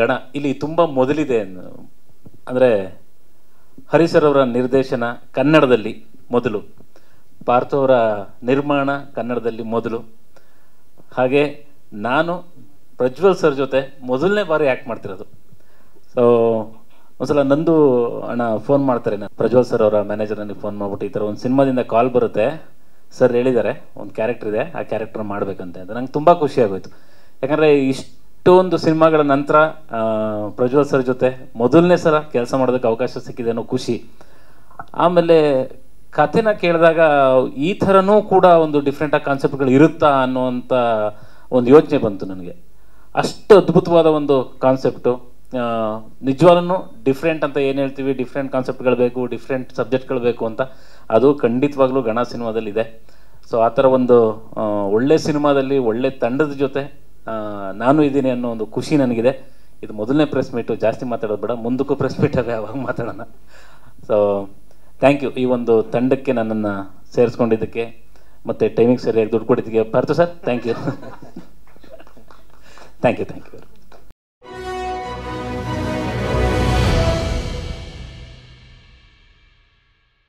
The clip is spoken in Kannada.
ಗಣ ಇಲ್ಲಿ ತುಂಬ ಮೊದಲಿದೆ ಅಂದರೆ ಹರಿಸರವರ ನಿರ್ದೇಶನ ಕನ್ನಡದಲ್ಲಿ ಮೊದಲು ಪಾರ್ಥವರ ನಿರ್ಮಾಣ ಕನ್ನಡದಲ್ಲಿ ಮೊದಲು ಹಾಗೆ ನಾನು ಪ್ರಜ್ವಲ್ ಸರ್ ಜೊತೆ ಮೊದಲನೇ ಬಾರಿ ಆ್ಯಕ್ಟ್ ಮಾಡ್ತಿರೋದು ಸೊ ಒಂದ್ಸಲ ನಂದು ಅಣ್ಣ ಫೋನ್ ಮಾಡ್ತಾರೆ ನಾನು ಪ್ರಜ್ವಲ್ ಸರ್ ಅವರ ಮ್ಯಾನೇಜರ್ ಫೋನ್ ಮಾಡ್ಬಿಟ್ಟು ಈ ಥರ ಒಂದು ಸಿನಿಮಾದಿಂದ ಕಾಲ್ ಬರುತ್ತೆ ಸರ್ ಹೇಳಿದ್ದಾರೆ ಒಂದು ಕ್ಯಾರೆಕ್ಟರ್ ಇದೆ ಆ ಕ್ಯಾರೆಕ್ಟರ್ ಮಾಡಬೇಕಂತೆ ಅಂತ ನಂಗೆ ತುಂಬ ಖುಷಿ ಯಾಕಂದರೆ ಇಷ್ಟು ಇಷ್ಟೊಂದು ಸಿನಿಮಾಗಳ ನಂತರ ಪ್ರಜ್ವಲ್ ಸರ್ ಜೊತೆ ಮೊದಲನೇ ಸಲ ಕೆಲಸ ಮಾಡೋದಕ್ಕೆ ಅವಕಾಶ ಸಿಕ್ಕಿದೆ ಅನ್ನೋ ಖುಷಿ ಆಮೇಲೆ ಕಥೆನ ಕೇಳಿದಾಗ ಈ ಥರನೂ ಕೂಡ ಒಂದು ಆಗಿ ಕಾನ್ಸೆಪ್ಟ್ಗಳು ಇರುತ್ತಾ ಅನ್ನುವಂಥ ಒಂದು ಯೋಚನೆ ಬಂತು ನನಗೆ ಅಷ್ಟು ಅದ್ಭುತವಾದ ಒಂದು ಕಾನ್ಸೆಪ್ಟು ನಿಜವಾಗ್ಲೂ ಡಿಫ್ರೆಂಟ್ ಅಂತ ಏನು ಹೇಳ್ತೀವಿ ಡಿಫ್ರೆಂಟ್ ಕಾನ್ಸೆಪ್ಟ್ಗಳು ಬೇಕು ಡಿಫ್ರೆಂಟ್ ಸಬ್ಜೆಕ್ಟ್ಗಳು ಬೇಕು ಅಂತ ಅದು ಖಂಡಿತವಾಗ್ಲೂ ಗಣ ಸಿನಿಮಾದಲ್ಲಿದೆ ಸೊ ಆ ಥರ ಒಂದು ಒಳ್ಳೆ ಸಿನಿಮಾದಲ್ಲಿ ಒಳ್ಳೆ ತಂಡದ ಜೊತೆ ನಾನು ಇದ್ದೀನಿ ಅನ್ನೋ ಒಂದು ಖುಷಿ ನನಗಿದೆ ಇದು ಮೊದಲನೇ ಪ್ರೆಸ್ ಮೀಟು ಜಾಸ್ತಿ ಮಾತಾಡೋದು ಬೇಡ ಮುಂದಕ್ಕೂ ಪ್ರೆಸ್ ಅದೇ ಯಾವಾಗ ಮಾತಾಡೋಣ ಸೊ ಥ್ಯಾಂಕ್ ಯು ಈ ಒಂದು ತಂಡಕ್ಕೆ ನನ್ನನ್ನು ಸೇರಿಸ್ಕೊಂಡಿದ್ದಕ್ಕೆ ಮತ್ತು ಟೈಮಿಂಗ್ ಸರಿಯಾಗಿ ದುಡ್ಡು ಕೊಟ್ಟಿದ್ದಕ್ಕೆ ಬರ್ತು sir thank you thank you thank you